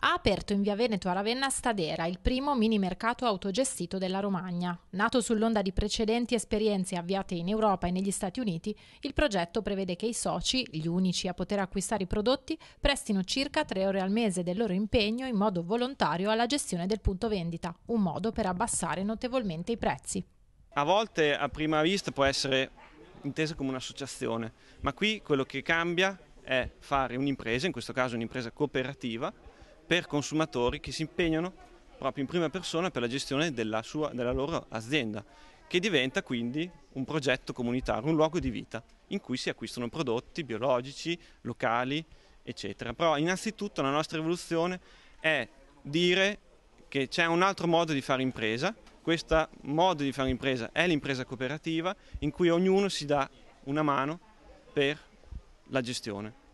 Ha aperto in via Veneto a Ravenna Stadera il primo mini mercato autogestito della Romagna. Nato sull'onda di precedenti esperienze avviate in Europa e negli Stati Uniti, il progetto prevede che i soci, gli unici a poter acquistare i prodotti, prestino circa 3 ore al mese del loro impegno in modo volontario alla gestione del punto vendita, un modo per abbassare notevolmente i prezzi. A volte a prima vista può essere intesa come un'associazione, ma qui quello che cambia è fare un'impresa, in questo caso un'impresa cooperativa, per consumatori che si impegnano proprio in prima persona per la gestione della, sua, della loro azienda, che diventa quindi un progetto comunitario, un luogo di vita in cui si acquistano prodotti biologici, locali, eccetera. Però innanzitutto la nostra rivoluzione è dire che c'è un altro modo di fare impresa, questo modo di fare impresa è l'impresa cooperativa in cui ognuno si dà una mano per la gestione.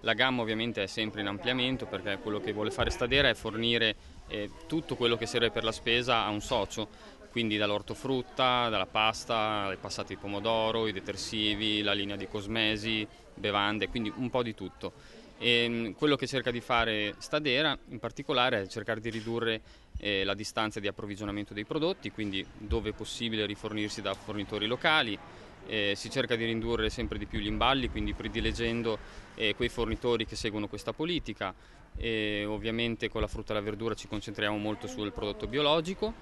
La gamma ovviamente è sempre in ampliamento perché quello che vuole fare Stadera è fornire eh, tutto quello che serve per la spesa a un socio, quindi dall'ortofrutta, dalla pasta, alle passati di pomodoro, i detersivi, la linea di cosmesi, bevande, quindi un po' di tutto. E ehm, quello che cerca di fare Stadera in particolare è cercare di ridurre eh, la distanza di approvvigionamento dei prodotti, quindi dove è possibile rifornirsi da fornitori locali, eh, si cerca di ridurre sempre di più gli imballi, quindi predileggendo eh, quei fornitori che seguono questa politica. E ovviamente con la frutta e la verdura ci concentriamo molto sul prodotto biologico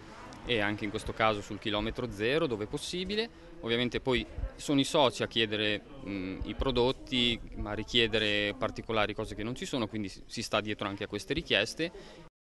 e anche in questo caso sul chilometro zero dove possibile. Ovviamente poi sono i soci a chiedere mh, i prodotti, a richiedere particolari cose che non ci sono, quindi si sta dietro anche a queste richieste